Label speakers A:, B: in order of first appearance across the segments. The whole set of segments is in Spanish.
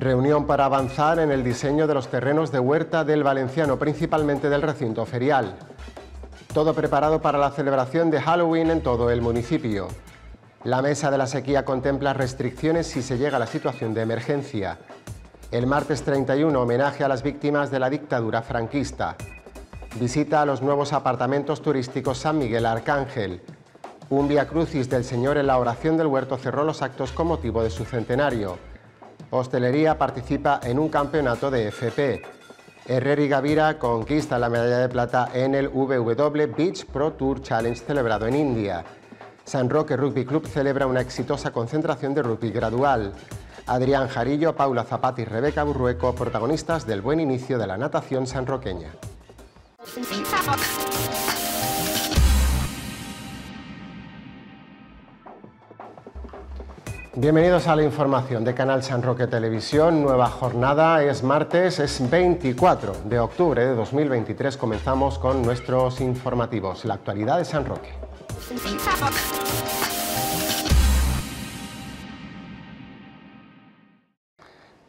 A: Reunión para avanzar en el diseño de los terrenos de huerta del Valenciano, principalmente del recinto ferial. Todo preparado para la celebración de Halloween en todo el municipio. La mesa de la sequía contempla restricciones si se llega a la situación de emergencia. El martes 31, homenaje a las víctimas de la dictadura franquista. Visita a los nuevos apartamentos turísticos San Miguel Arcángel. Un vía crucis del Señor en la oración del huerto cerró los actos con motivo de su centenario. Hostelería participa en un campeonato de FP. Herreri Gavira conquista la medalla de plata en el WW Beach Pro Tour Challenge celebrado en India. San Roque Rugby Club celebra una exitosa concentración de rugby gradual. Adrián Jarillo, Paula Zapati y Rebeca Burrueco, protagonistas del buen inicio de la natación sanroqueña. Bienvenidos a la información de Canal San Roque Televisión. Nueva jornada, es martes, es 24 de octubre de 2023. Comenzamos con nuestros informativos, la actualidad de San Roque.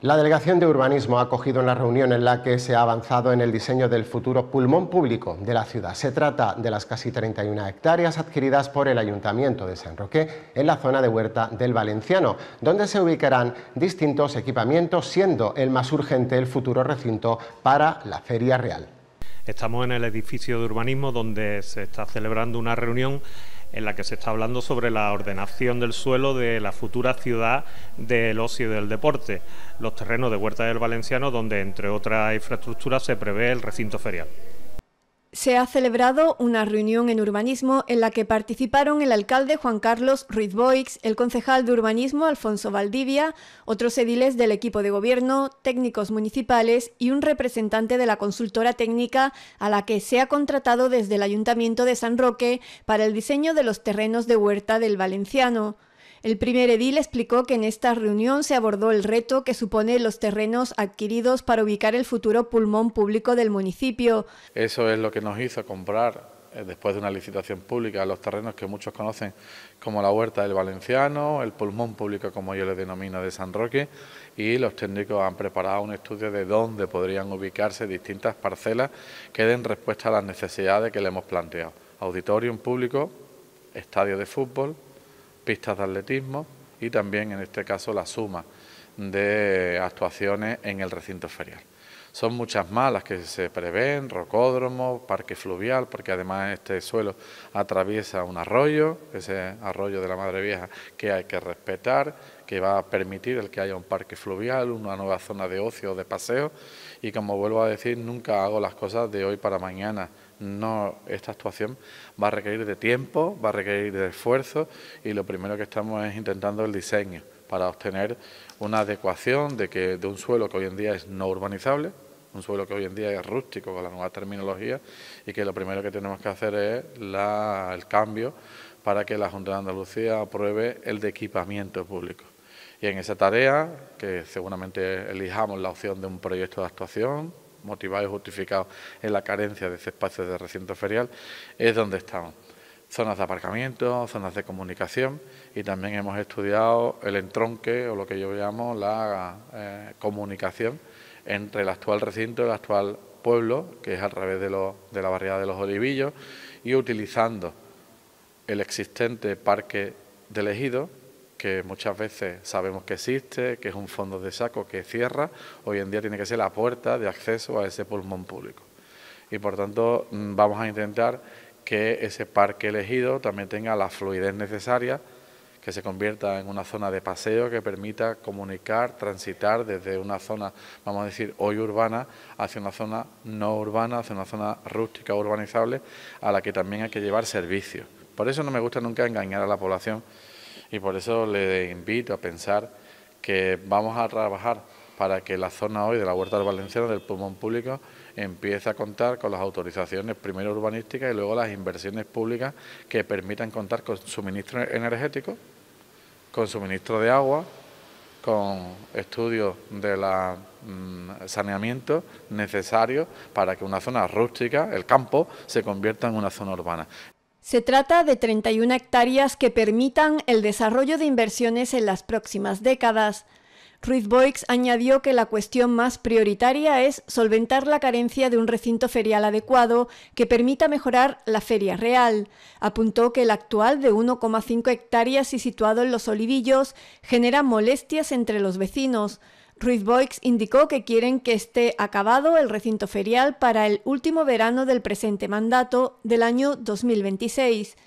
A: La Delegación de Urbanismo ha acogido una reunión en la que se ha avanzado en el diseño del futuro pulmón público de la ciudad. Se trata de las casi 31 hectáreas adquiridas por el Ayuntamiento de San Roque en la zona de Huerta del Valenciano, donde se ubicarán distintos equipamientos, siendo el más urgente el futuro recinto para la Feria Real.
B: Estamos en el edificio de urbanismo donde se está celebrando una reunión en la que se está hablando sobre la ordenación del suelo de la futura ciudad del ocio y del deporte, los terrenos de Huerta del Valenciano, donde entre otras infraestructuras se prevé el recinto ferial.
C: Se ha celebrado una reunión en urbanismo en la que participaron el alcalde Juan Carlos Ruiz Boix, el concejal de urbanismo Alfonso Valdivia, otros ediles del equipo de gobierno, técnicos municipales y un representante de la consultora técnica a la que se ha contratado desde el Ayuntamiento de San Roque para el diseño de los terrenos de huerta del Valenciano. El primer edil explicó que en esta reunión se abordó el reto que supone los terrenos adquiridos para ubicar el futuro pulmón público del municipio.
D: Eso es lo que nos hizo comprar eh, después de una licitación pública, los terrenos que muchos conocen como la Huerta del Valenciano, el Pulmón Público, como yo le denomino, de San Roque, y los técnicos han preparado un estudio de dónde podrían ubicarse distintas parcelas que den respuesta a las necesidades que le hemos planteado. Auditorium público, estadio de fútbol, pistas de atletismo y también en este caso la suma de actuaciones en el recinto ferial. Son muchas más las que se prevén, rocódromo, parque fluvial, porque además este suelo atraviesa un arroyo, ese arroyo de la Madre Vieja que hay que respetar, que va a permitir el que haya un parque fluvial, una nueva zona de ocio de paseo. Y como vuelvo a decir, nunca hago las cosas de hoy para mañana, no, esta actuación va a requerir de tiempo, va a requerir de esfuerzo y lo primero que estamos es intentando el diseño para obtener una adecuación de, que, de un suelo que hoy en día es no urbanizable, un suelo que hoy en día es rústico con la nueva terminología y que lo primero que tenemos que hacer es la, el cambio para que la Junta de Andalucía apruebe el de equipamiento público. Y en esa tarea, que seguramente elijamos la opción de un proyecto de actuación, motivado y justificado en la carencia de ese espacio de recinto ferial, es donde estamos. Zonas de aparcamiento, zonas de comunicación y también hemos estudiado el entronque o lo que yo llamo la eh, comunicación entre el actual recinto y el actual pueblo, que es a través de, de la barriada de los Olivillos, y utilizando el existente parque del ejido que muchas veces sabemos que existe, que es un fondo de saco que cierra, hoy en día tiene que ser la puerta de acceso a ese pulmón público. Y por tanto mm, vamos a intentar que ese parque elegido también tenga la fluidez necesaria, que se convierta en una zona de paseo que permita comunicar, transitar desde una zona, vamos a decir, hoy urbana, hacia una zona no urbana, hacia una zona rústica, urbanizable, a la que también hay que llevar servicios. Por eso no me gusta nunca engañar a la población y por eso le invito a pensar que vamos a trabajar para que la zona hoy de la Huerta del Valenciano, del pulmón público, empiece a contar con las autorizaciones primero urbanísticas y luego las inversiones públicas que permitan contar con suministro energético, con suministro de agua, con estudios de la mm, saneamiento necesarios para que una zona rústica, el campo, se convierta en una zona urbana.
C: Se trata de 31 hectáreas que permitan el desarrollo de inversiones en las próximas décadas. Ruiz Boix añadió que la cuestión más prioritaria es solventar la carencia de un recinto ferial adecuado que permita mejorar la feria real. Apuntó que el actual de 1,5 hectáreas y situado en los olivillos genera molestias entre los vecinos. Ruiz Boix indicó que quieren que esté acabado el recinto ferial para el último verano del presente mandato del año 2026.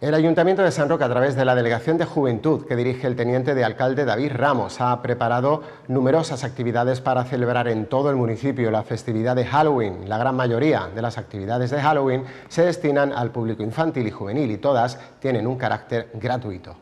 A: El Ayuntamiento de San Roque, a través de la Delegación de Juventud que dirige el teniente de alcalde David Ramos, ha preparado numerosas actividades para celebrar en todo el municipio la festividad de Halloween. La gran mayoría de las actividades de Halloween se destinan al público infantil y juvenil y todas tienen un carácter
E: gratuito.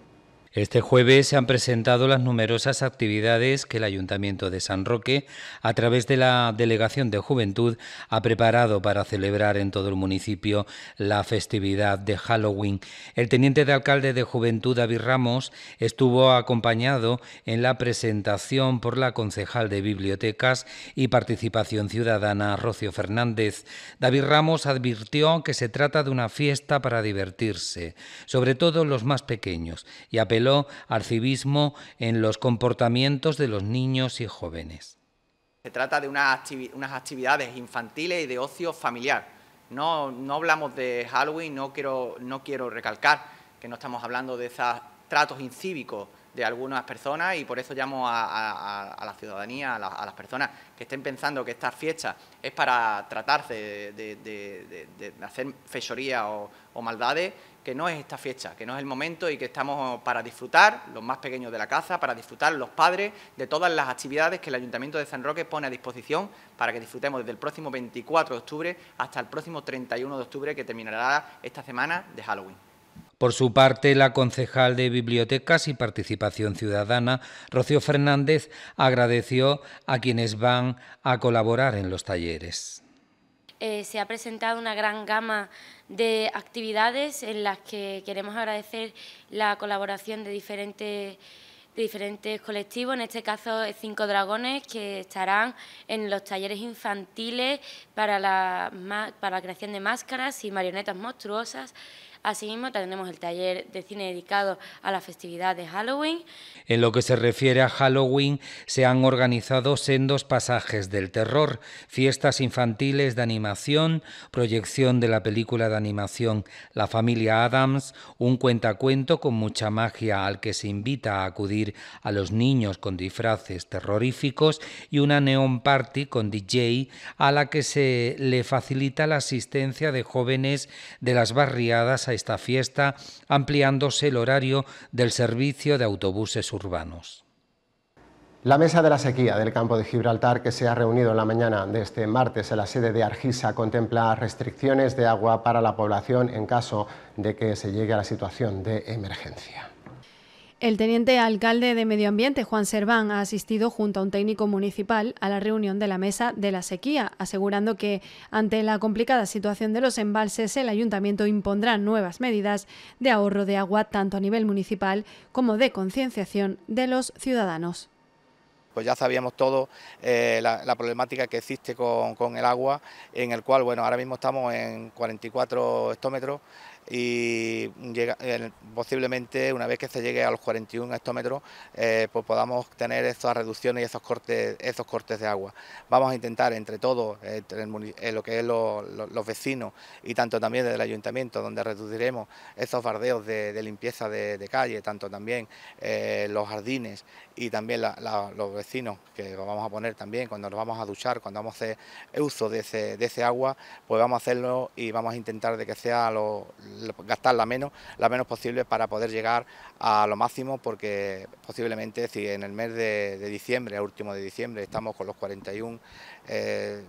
E: Este jueves se han presentado las numerosas actividades que el Ayuntamiento de San Roque, a través de la Delegación de Juventud, ha preparado para celebrar en todo el municipio la festividad de Halloween. El teniente de alcalde de Juventud, David Ramos, estuvo acompañado en la presentación por la concejal de Bibliotecas y Participación Ciudadana, Rocio Fernández. David Ramos advirtió que se trata de una fiesta para divertirse, sobre todo los más pequeños, y apeló al civismo en los comportamientos de los niños y jóvenes.
F: Se trata de unas, actividades infantiles y de ocio familiar. No, no hablamos de Halloween, no quiero, no quiero recalcar que no estamos hablando de esos tratos incívicos de algunas personas y por eso llamo a, la ciudadanía, a, las personas que estén pensando que esta fiesta es para tratarse de, hacer fechorías o, o maldades, que no es esta fiesta, que no es el momento y que estamos para disfrutar, los más pequeños de la casa, para disfrutar los padres de todas las actividades que el Ayuntamiento de San Roque pone a disposición para que disfrutemos desde el próximo 24 de octubre hasta el próximo 31 de octubre que terminará esta semana de Halloween.
E: Por su parte, la concejal de Bibliotecas y Participación Ciudadana, Rocío Fernández, agradeció a quienes van a colaborar en los talleres.
G: Eh, se ha presentado una gran gama de actividades en las que queremos agradecer la colaboración de diferentes colectivos, en este caso Cinco Dragones, que estarán en los talleres infantiles para la creación de máscaras y marionetas monstruosas, Asimismo, tenemos el taller de cine dedicado a la festividad de Halloween.
E: En lo que se refiere a Halloween, se han organizado sendos pasajes del terror, fiestas infantiles de animación, proyección de la película de animación La familia Adams, un cuentacuento con mucha magia al que se invita a acudir a los niños con disfraces terroríficos y una neon party con DJ a la que se le facilita la asistencia de jóvenes de las barriadas esta fiesta, ampliándose el horario del servicio de autobuses urbanos.
A: La mesa de la sequía del campo de Gibraltar, que se ha reunido en la mañana de este martes en la sede de Argisa, contempla restricciones de agua para la población en caso de que se llegue a la situación de emergencia.
G: El teniente alcalde de Medio Ambiente, Juan Serván, ha asistido junto a un técnico municipal a la reunión de la mesa de la sequía, asegurando que ante la complicada situación de los embalses, el ayuntamiento impondrá nuevas medidas de ahorro de agua tanto a nivel municipal como de concienciación de los ciudadanos
F: pues ya sabíamos todo eh, la, problemática que existe con, el agua, en el cual, bueno, ahora mismo estamos en 44 estómetros y eh, posiblemente una vez que se llegue a los 41 hectómetros eh, pues podamos tener esas reducciones y esos cortes esos cortes de agua vamos a intentar entre todos entre eh, lo que es los vecinos y tanto también desde el ayuntamiento donde reduciremos esos bardeos de, limpieza de, calle tanto también los jardines y también los vecinos que vamos a poner también cuando nos vamos a duchar cuando vamos a hacer uso de ese, de agua pues vamos a hacerlo y vamos a intentar de que sea lo la menos, la menos posible para poder llegar a lo máximo, porque posiblemente si en el mes de, diciembre, el último de diciembre, estamos con los 41, eh,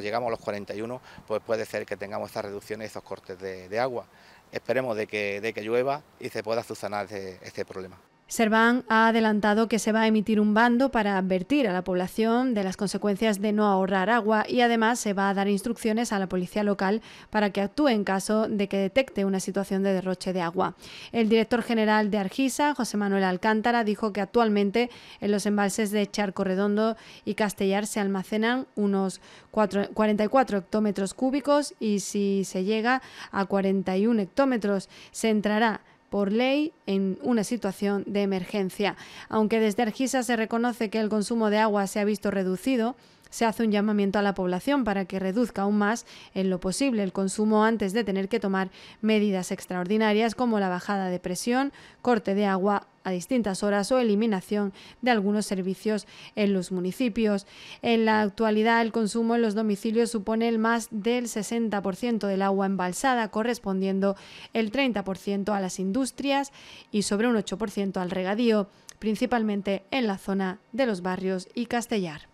F: llegamos a los 41, pues puede ser que tengamos esas reducciones, esos cortes de, agua. Esperemos de que, de que llueva y se pueda subsanar este problema.
G: Serván ha adelantado que se va a emitir un bando para advertir a la población de las consecuencias de no ahorrar agua y además se va a dar instrucciones a la policía local para que actúe en caso de que detecte una situación de derroche de agua. El director general de Argisa, José Manuel Alcántara, dijo que actualmente en los embalses de Charco Redondo y Castellar se almacenan unos 44 hectómetros cúbicos y si se llega a 41 hectómetros se entrará por ley en una situación de emergencia. Aunque desde Argisa se reconoce que el consumo de agua se ha visto reducido, se hace un llamamiento a la población para que reduzca aún más en lo posible el consumo antes de tener que tomar medidas extraordinarias como la bajada de presión, corte de agua a distintas horas o eliminación de algunos servicios en los municipios. En la actualidad, el consumo en los domicilios supone el más del 60% del agua embalsada, correspondiendo el 30% a las industrias y sobre un 8% al regadío, principalmente en la zona de los barrios y Castellar.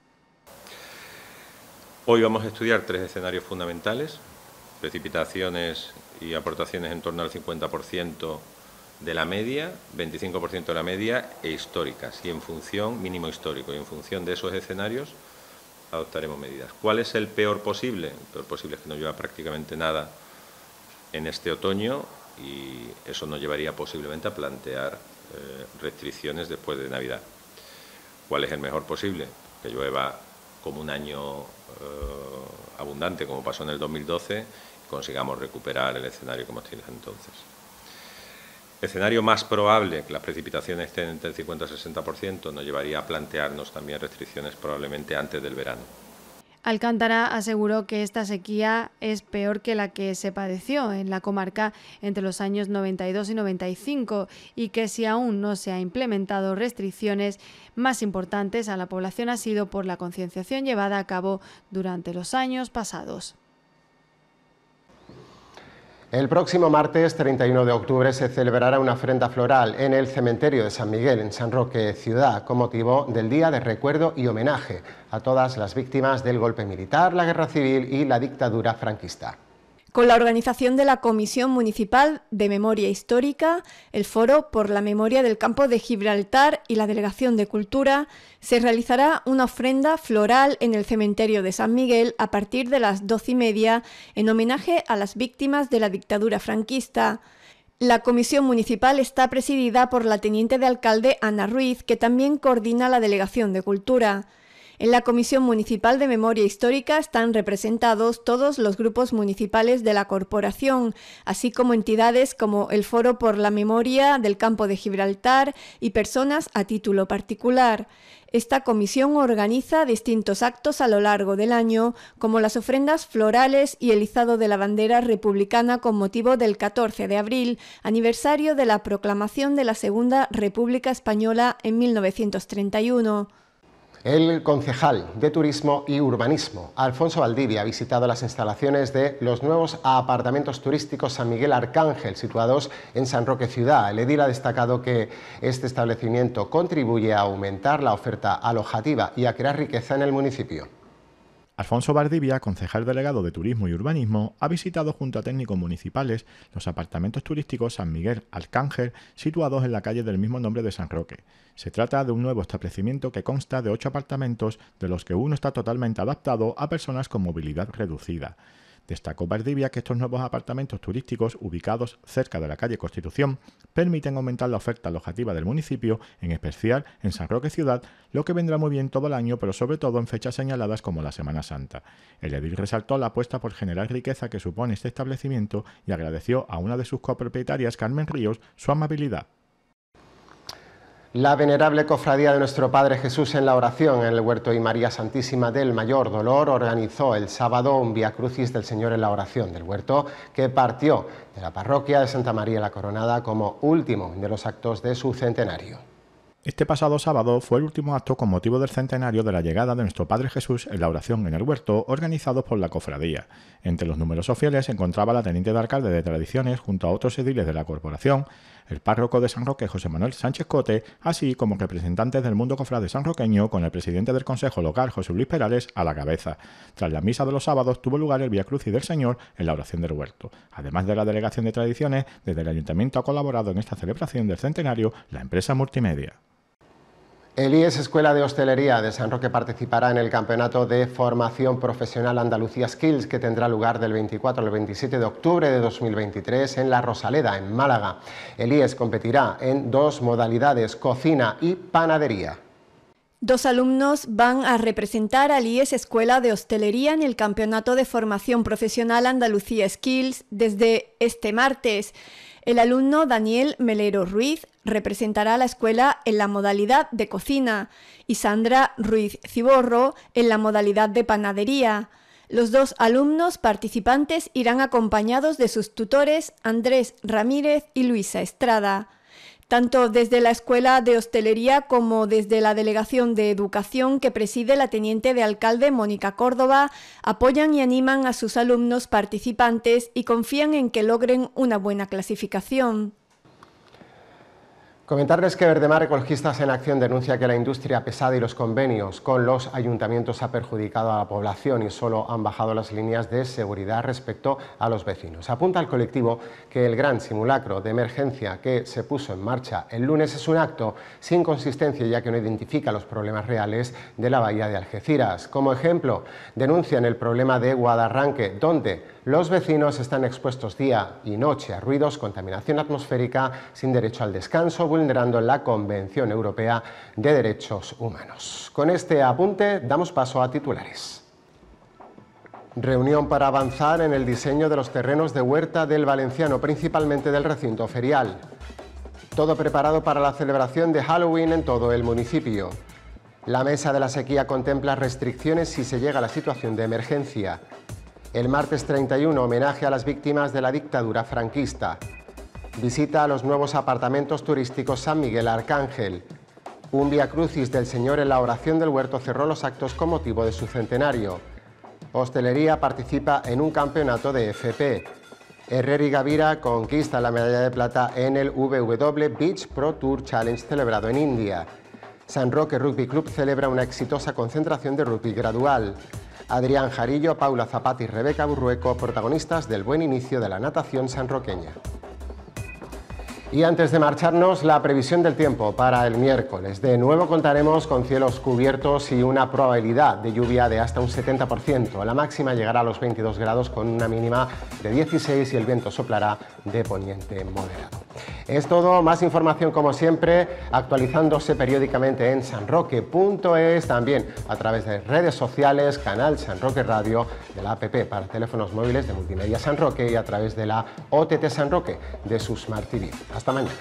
B: Hoy vamos a estudiar tres escenarios fundamentales, precipitaciones y aportaciones en torno al 50% de la media, 25% de la media e históricas, y en función mínimo histórico, y en función de esos escenarios adoptaremos medidas. ¿Cuál es el peor posible? El peor posible es que no llueva prácticamente nada en este otoño y eso nos llevaría posiblemente a plantear eh, restricciones después de Navidad. ¿Cuál es el mejor posible? Que llueva como un año eh, abundante, como pasó en el 2012, y consigamos recuperar el escenario como hemos entonces. Escenario más probable, que las precipitaciones estén entre el 50 y el 60%, nos llevaría a plantearnos también restricciones probablemente antes del verano.
G: Alcántara aseguró que esta sequía es peor que la que se padeció en la comarca entre los años 92 y 95 y que si aún no se han implementado restricciones más importantes a la población ha sido por la concienciación llevada a cabo durante los años pasados.
A: El próximo martes 31 de octubre se celebrará una ofrenda floral en el cementerio de San Miguel, en San Roque, ciudad, con motivo del Día de Recuerdo y Homenaje a todas las víctimas del golpe militar, la guerra civil y la dictadura franquista
C: con la organización de la Comisión Municipal de Memoria Histórica, el Foro por la Memoria del Campo de Gibraltar y la Delegación de Cultura, se realizará una ofrenda floral en el cementerio de San Miguel a partir de las doce y media en homenaje a las víctimas de la dictadura franquista. La comisión municipal está presidida por la teniente de alcalde Ana Ruiz, que también coordina la Delegación de Cultura. En la Comisión Municipal de Memoria Histórica están representados todos los grupos municipales de la corporación, así como entidades como el Foro por la Memoria del Campo de Gibraltar y personas a título particular. Esta comisión organiza distintos actos a lo largo del año, como las ofrendas florales y el izado de la bandera republicana con motivo del 14 de abril, aniversario de la proclamación de la Segunda República Española en 1931.
A: El concejal de Turismo y Urbanismo, Alfonso Valdivia, ha visitado las instalaciones de los nuevos apartamentos turísticos San Miguel Arcángel, situados en San Roque Ciudad. El edil ha destacado que este establecimiento contribuye a aumentar la oferta alojativa y a crear riqueza en el municipio.
B: Alfonso Bardivia, concejal delegado de Turismo y Urbanismo, ha visitado junto a técnicos municipales los apartamentos turísticos San Miguel Arcángel, situados en la calle del mismo nombre de San Roque. Se trata de un nuevo establecimiento que consta de ocho apartamentos, de los que uno está totalmente adaptado a personas con movilidad reducida. Destacó Valdivia que estos nuevos apartamentos turísticos ubicados cerca de la calle Constitución permiten aumentar la oferta alojativa del municipio, en especial en San Roque Ciudad, lo que vendrá muy bien todo el año, pero sobre todo en fechas señaladas como la Semana Santa. El edil resaltó la apuesta por generar riqueza que supone este establecimiento y agradeció a una de sus copropietarias, Carmen Ríos, su amabilidad. La venerable cofradía de nuestro Padre Jesús en la oración en el huerto y
A: María Santísima del Mayor Dolor organizó el sábado un Via Crucis del Señor en la oración del huerto que partió de la parroquia de Santa María la Coronada como último de los actos
B: de su centenario. Este pasado sábado fue el último acto con motivo del centenario de la llegada de nuestro Padre Jesús en la oración en el huerto organizado por la cofradía. Entre los numerosos oficiales, se encontraba la teniente de alcalde de tradiciones junto a otros ediles de la corporación, el párroco de San Roque, José Manuel Sánchez Cote, así como representantes del mundo cofrade Roqueño, con el presidente del Consejo Local, José Luis Perales, a la cabeza. Tras la misa de los sábados tuvo lugar el cruz y del Señor en la oración del huerto. Además de la delegación de tradiciones, desde el ayuntamiento ha colaborado en esta celebración del centenario la empresa multimedia. El IES Escuela de Hostelería de San Roque participará
A: en el Campeonato de Formación Profesional Andalucía Skills que tendrá lugar del 24 al 27 de octubre de 2023 en La Rosaleda, en Málaga. El IES competirá en dos modalidades, cocina y panadería.
C: Dos alumnos van a representar al IES Escuela de Hostelería en el Campeonato de Formación Profesional Andalucía Skills desde este martes. El alumno Daniel Melero Ruiz representará a la escuela en la modalidad de cocina y Sandra Ruiz Ciborro en la modalidad de panadería. Los dos alumnos participantes irán acompañados de sus tutores Andrés Ramírez y Luisa Estrada tanto desde la Escuela de Hostelería como desde la Delegación de Educación que preside la Teniente de Alcalde Mónica Córdoba, apoyan y animan a sus alumnos participantes y confían en que logren una buena clasificación.
A: Comentarles que Verdemar Ecologistas en Acción denuncia que la industria pesada y los convenios con los ayuntamientos ha perjudicado a la población y solo han bajado las líneas de seguridad respecto a los vecinos. Apunta al colectivo que el gran simulacro de emergencia que se puso en marcha el lunes es un acto sin consistencia ya que no identifica los problemas reales de la bahía de Algeciras. Como ejemplo, denuncian el problema de Guadarranque, donde los vecinos están expuestos día y noche a ruidos, contaminación atmosférica, sin derecho al descanso, vulnerando la Convención Europea de Derechos Humanos. Con este apunte damos paso a titulares. Reunión para avanzar en el diseño de los terrenos de huerta del Valenciano, principalmente del recinto ferial. Todo preparado para la celebración de Halloween en todo el municipio. La mesa de la sequía contempla restricciones si se llega a la situación de emergencia. El martes 31, homenaje a las víctimas de la dictadura franquista. Visita a los nuevos apartamentos turísticos San Miguel Arcángel. Un Via Crucis del Señor en la oración del huerto cerró los actos con motivo de su centenario. Hostelería participa en un campeonato de FP. Herreri Gavira conquista la medalla de plata en el VW Beach Pro Tour Challenge celebrado en India. San Roque Rugby Club celebra una exitosa concentración de rugby gradual. Adrián Jarillo, Paula Zapata y Rebeca Burrueco, protagonistas del buen inicio de la natación sanroqueña. Y antes de marcharnos, la previsión del tiempo para el miércoles. De nuevo contaremos con cielos cubiertos y una probabilidad de lluvia de hasta un 70%. La máxima llegará a los 22 grados con una mínima de 16 y el viento soplará de poniente moderado. Es todo, más información como siempre, actualizándose periódicamente en sanroque.es, también a través de redes sociales, canal San Roque Radio, de la app para teléfonos móviles de Multimedia San Roque y a través de la OTT San Roque de su Smart TV. Hasta mañana.